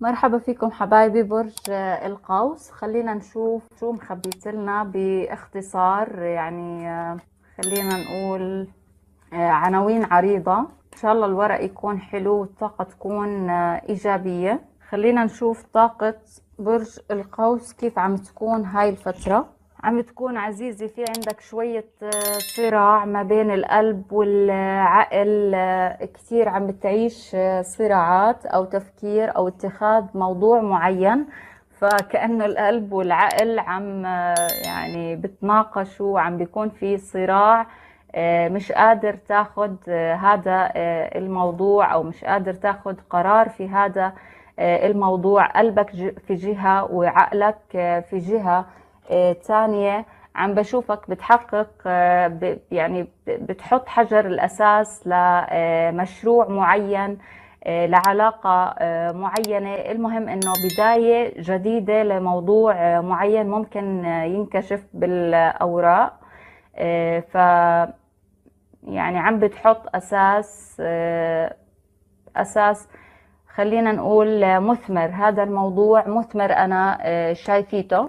مرحبا فيكم حبايبي برج القوس خلينا نشوف شو مخبيت لنا باختصار يعني خلينا نقول آه، عناوين عريضة إن شاء الله الورق يكون حلو والطاقة تكون آه، إيجابية خلينا نشوف طاقة برج القوس كيف عم تكون هاي الفترة عم تكون عزيزي في عندك شوية آه، صراع ما بين القلب والعقل آه، كثير عم بتعيش آه، صراعات أو تفكير أو اتخاذ موضوع معين فكأنه القلب والعقل عم يعني بتناقشوا وعم بيكون في صراع مش قادر تاخد هذا الموضوع أو مش قادر تاخد قرار في هذا الموضوع قلبك في جهة وعقلك في جهة آه، ثانية عم بشوفك بتحقق آه، يعني بتحط حجر الأساس لمشروع آه، معين لعلاقة معينة المهم أنه بداية جديدة لموضوع معين ممكن ينكشف بالأوراق ف يعني عم بتحط أساس أساس خلينا نقول مثمر هذا الموضوع مثمر أنا شايفيته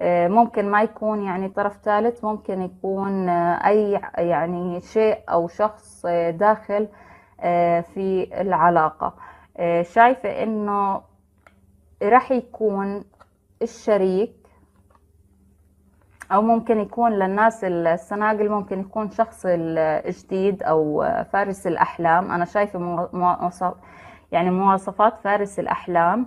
آه، ممكن ما يكون يعني طرف ثالث ممكن يكون آه، أي يعني شيء أو شخص آه، داخل في العلاقة شايفة إنه راح يكون الشريك أو ممكن يكون للناس السناجل ممكن يكون شخص الجديد أو فارس الأحلام أنا شايفة مواصف يعني مواصفات فارس الأحلام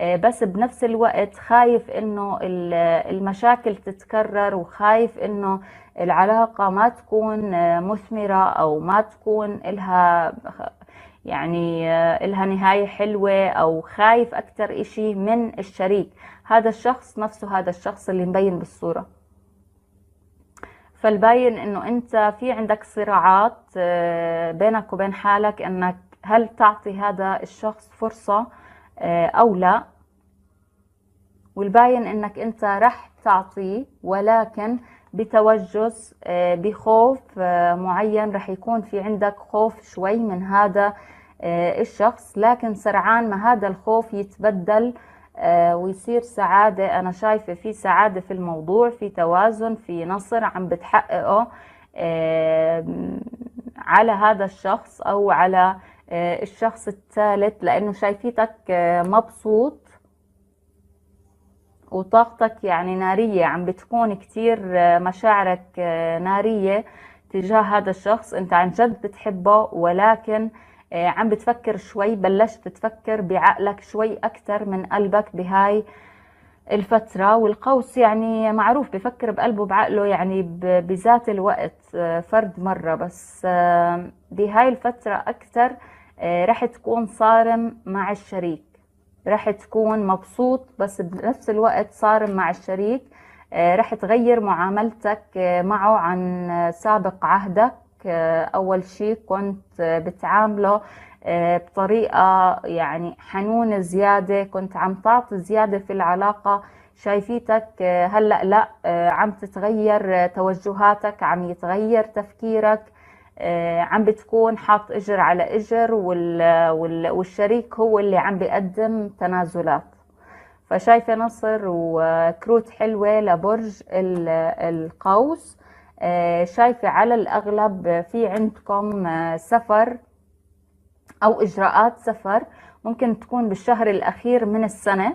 آه، بس بنفس الوقت خايف انه المشاكل تتكرر وخايف انه العلاقة ما تكون آه، مثمرة او ما تكون لها يعني آه، لها نهاية حلوة او خايف اكتر اشي من الشريك هذا الشخص نفسه هذا الشخص اللي مبين بالصورة فالباين انه انت في عندك صراعات بينك وبين حالك انك هل تعطي هذا الشخص فرصه آه، أو لا والباين انك انت رح تعطيه ولكن بتوجس آه، بخوف آه، معين رح يكون في عندك خوف شوي من هذا الشخص لكن سرعان ما هذا الخوف يتبدل ويصير سعادة أنا شايفة في سعادة في الموضوع في توازن في نصر عم بتحققه على هذا الشخص أو على آه، الشخص الثالث لانه شايفيتك آه، مبسوط وطاقتك يعني نارية عم بتكون كتير آه، مشاعرك نارية تجاه هذا الشخص انت عن جد بتحبه ولكن عم بتفكر شوي بلشت تفكر بعقلك شوي أكثر من قلبك بهاي الفترة والقوس يعني معروف بفكر بقلبه بعقله يعني بذات الوقت فرد مرة بس بهاي الفترة أكثر آه، رح تكون صارم مع الشريك رح تكون مبسوط بس بنفس الوقت صارم مع الشريك آه، رح تغير معاملتك آه، معه عن سابق عهدك أول شيء كنت بتعامله بطريقة يعني حنونة زيادة كنت عم تعطي زيادة في العلاقة شايفيتك هلأ لا عم تتغير توجهاتك عم يتغير تفكيرك آه، عم بتكون حاط اجر على اجر والشريك هو اللي عم بيقدم تنازلات فشايفة نصر وكروت حلوة لبرج القوس آه، شايفة على الأغلب في عندكم آه، سفر أو إجراءات سفر ممكن تكون بالشهر الأخير من السنة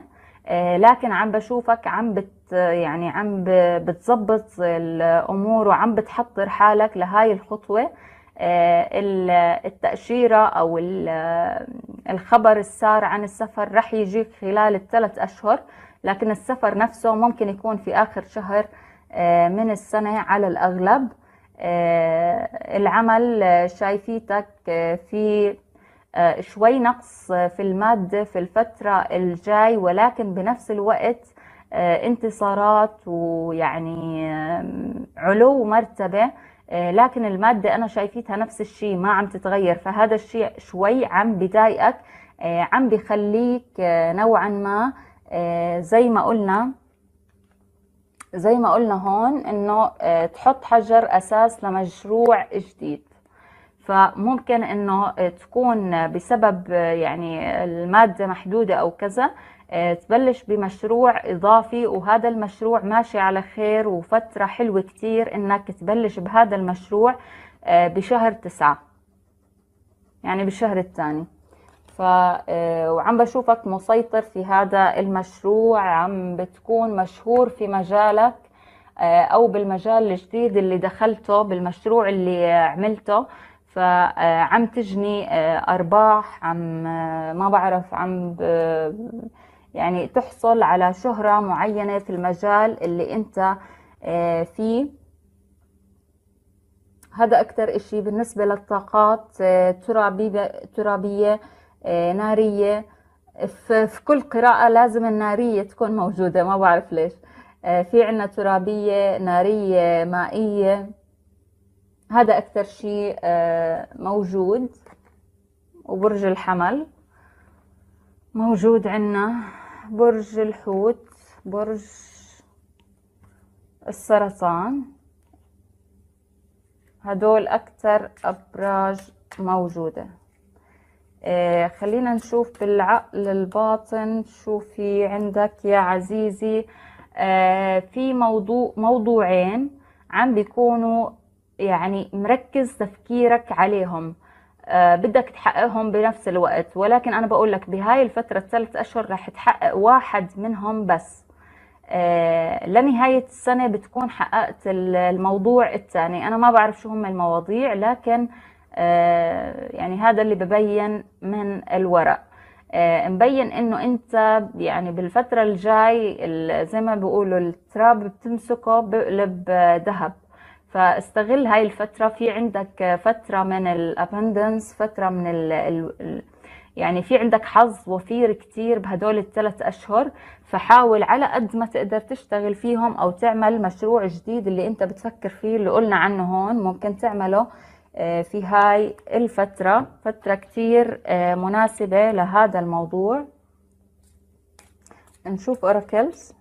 لكن عم بشوفك عم بت يعني عم بتظبط الأمور وعم بتحضر حالك لهاي الخطوة آه، التأشيرة أو آه، الخبر السار عن السفر رح يجيك خلال الثلاث أشهر لكن السفر نفسه ممكن يكون في آخر شهر آه، من السنة على الأغلب العمل شايفيتك في شوي نقص في المادة في الفترة الجاي ولكن بنفس الوقت انتصارات ويعني علو مرتبة آه، لكن المادة أنا شايفيتها نفس الشيء ما عم تتغير فهذا الشيء شوي عم بضايقك آه، عم بخليك آه، نوعا ما زي ما قلنا زي ما قلنا هون انه تحط حجر اساس لمشروع جديد فممكن انه آه، تكون بسبب آه، يعني المادة محدودة او كذا آه، تبلش بمشروع اضافي وهذا المشروع ماشي على خير وفترة حلوة كتير انك تبلش بهذا المشروع بشهر تسعة يعني بالشهر الثاني ف وعم بشوفك مسيطر في هذا المشروع عم بتكون مشهور في مجالك او بالمجال الجديد اللي دخلته بالمشروع اللي عملته فعم تجني آه، ارباح عم آه، ما بعرف عم يعني تحصل على شهره معينه في المجال اللي انت آه، فيه هذا اكثر اشي بالنسبه للطاقات ترابيه ترابيه ناريه في كل قراءه لازم الناريه تكون موجوده ما بعرف ليش في عنا ترابيه ناريه مائيه هذا أكثر شيء آه، موجود وبرج الحمل موجود عنا برج الحوت برج السرطان هدول أكثر أبراج موجودة آه خلينا نشوف بالعقل الباطن شو في عندك يا عزيزي آه في موضوع موضوعين عم بيكونوا يعني مركز تفكيرك عليهم آه، بدك تحققهم بنفس الوقت ولكن أنا بقول لك بهاي الفترة الثلاث أشهر راح تحقق واحد منهم بس آه، لنهاية السنة بتكون حققت الموضوع الثاني أنا ما بعرف شو هم المواضيع لكن آه، يعني هذا اللي ببين من الورق مبين انه انت يعني بالفترة الجاي زي ما بيقولوا التراب بتمسكه بقلب ذهب فاستغل هاي الفترة في عندك فترة من الابندنس فترة من ال الـ يعني في عندك حظ وفير كتير بهدول الثلاث أشهر فحاول على قد ما تقدر تشتغل فيهم أو تعمل مشروع جديد اللي أنت بتفكر فيه اللي قلنا عنه هون ممكن تعمله آه، في هاي الفترة فترة كتير آه، مناسبة لهذا الموضوع نشوف أوراكلز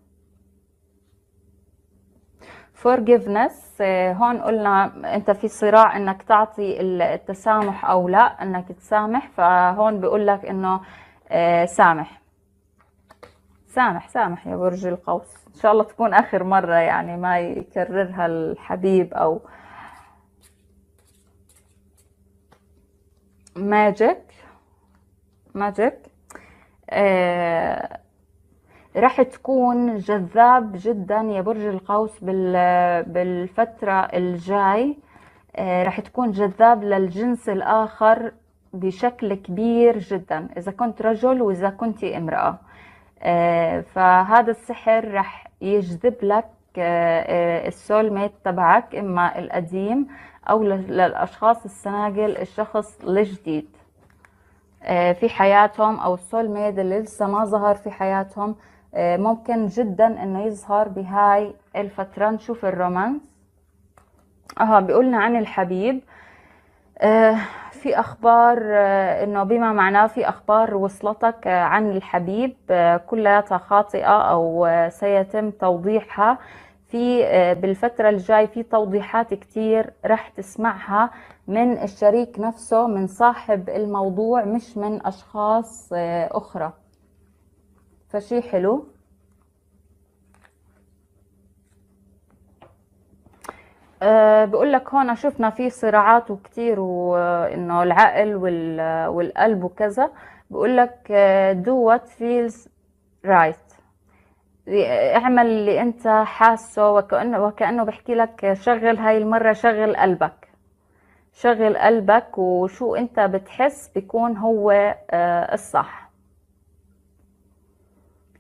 forgiveness آه، هون قلنا انت في صراع انك تعطي التسامح او لا انك تسامح فهون بقول لك انه آه، سامح سامح سامح يا برج القوس ان شاء الله تكون اخر مرة يعني ما يكررها الحبيب او ماجيك ماجيك آه رح تكون جذاب جدا يا برج القوس بالفترة الجاي آه، رح تكون جذاب للجنس الآخر بشكل كبير جدا إذا كنت رجل وإذا كنت امرأة آه، فهذا السحر رح يجذب لك آه، السول ميت تبعك إما القديم أو للأشخاص السناجل الشخص الجديد في حياتهم أو السول ميت اللي لسه ما ظهر في حياتهم آه، ممكن جدا انه يظهر بهاي الفترة نشوف الرومانس اها بيقولنا عن الحبيب آه، في اخبار آه، انه بما معناه في اخبار وصلتك عن الحبيب كلها خاطئة او سيتم توضيحها في بالفترة الجاي في توضيحات كتير رح تسمعها من الشريك نفسه من صاحب الموضوع مش من اشخاص اخرى فشي حلو أه بقول لك هون شفنا في صراعات وكتير وانه آه، العقل آه، والقلب وكذا بقول لك دو وات فيلز رايت اعمل اللي انت حاسه وكأنه, وكأنه بحكي لك شغل هاي المرة شغل قلبك شغل قلبك وشو انت بتحس بيكون هو آه، الصح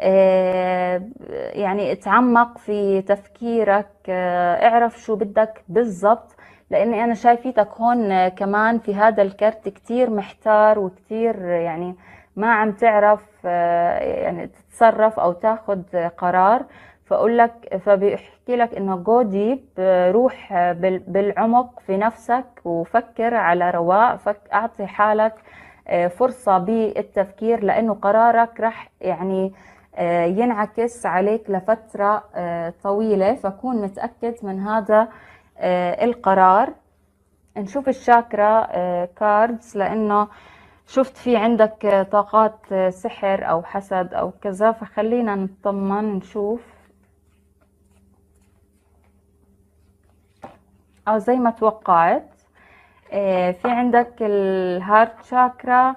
آه، يعني اتعمق في تفكيرك آه، اعرف شو بدك بالضبط لاني انا شايفيتك هون آه، كمان في هذا الكرت كتير محتار وكتير يعني ما عم تعرف يعني تتصرف او تاخذ قرار فاقول لك فبيحكي لك انه جو ديب روح بالعمق في نفسك وفكر على رواق فك اعطي حالك فرصه بالتفكير لانه قرارك رح يعني آه، ينعكس عليك لفترة آه، طويلة فكون متأكد من هذا آه، القرار نشوف الشاكرا كاردز لأنه شفت في عندك طاقات سحر أو حسد أو كذا فخلينا نطمن نشوف أو زي ما توقعت في عندك الهارت شاكرا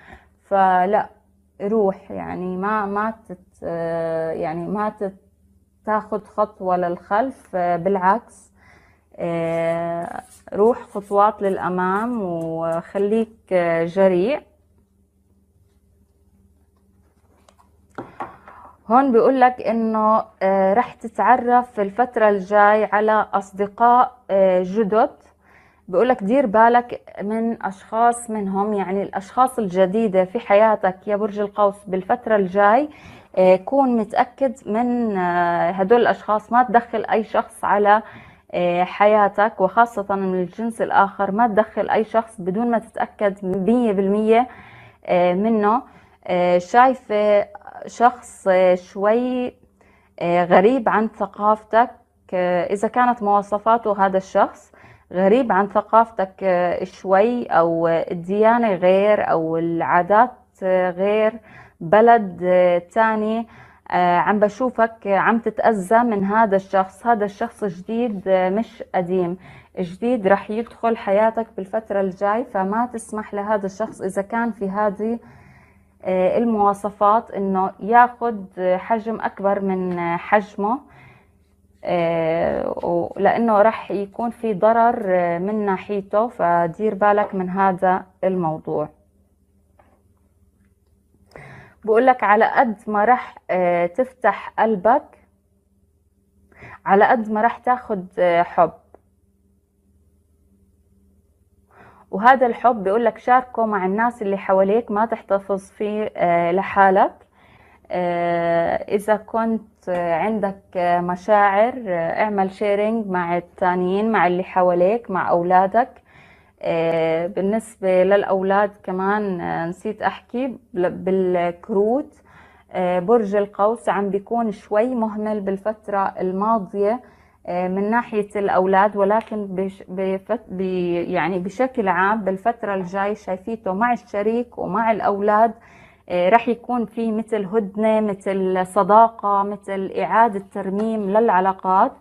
فلا روح يعني ما ما تت يعني ما تت تاخذ خطوة للخلف بالعكس روح خطوات للأمام وخليك جريء هون بيقول لك انه رح تتعرف في الفترة الجاي على اصدقاء جدد بقولك دير بالك من أشخاص منهم يعني الأشخاص الجديدة في حياتك يا برج القوس بالفترة الجاي آه، كون متأكد من آه، هدول الأشخاص ما تدخل أي شخص على آه، حياتك وخاصة من الجنس الآخر ما تدخل أي شخص بدون ما تتأكد مية بالمية منه شايفة شخص شوي غريب عن ثقافتك إذا كانت مواصفاته هذا الشخص غريب عن ثقافتك آه، شوي او آه، الديانه غير او العادات آه، غير بلد تاني عم بشوفك عم تتأذى من هذا الشخص هذا الشخص جديد مش قديم جديد رح يدخل حياتك بالفترة الجاي فما تسمح لهذا الشخص إذا كان في هذه المواصفات إنه ياخد حجم أكبر من حجمه آه، لانه رح يكون في ضرر آه، من ناحيته فدير بالك من هذا الموضوع بقول لك على قد ما رح آه، تفتح قلبك على قد ما رح تاخذ حب وهذا الحب بيقول لك شاركه مع الناس اللي حواليك ما تحتفظ فيه لحالك آه، إذا كنت عندك مشاعر آه، اعمل شيرنج مع التانيين مع اللي حواليك مع أولادك آه، بالنسبة للأولاد كمان نسيت أحكي بالكروت برج القوس عم بيكون شوي مهمل بالفترة الماضية من ناحية الأولاد ولكن بش بفت يعني بشكل عام بالفترة الجاي شايفيته مع الشريك ومع الأولاد آه، رح يكون في مثل هدنة مثل صداقة مثل إعادة ترميم للعلاقات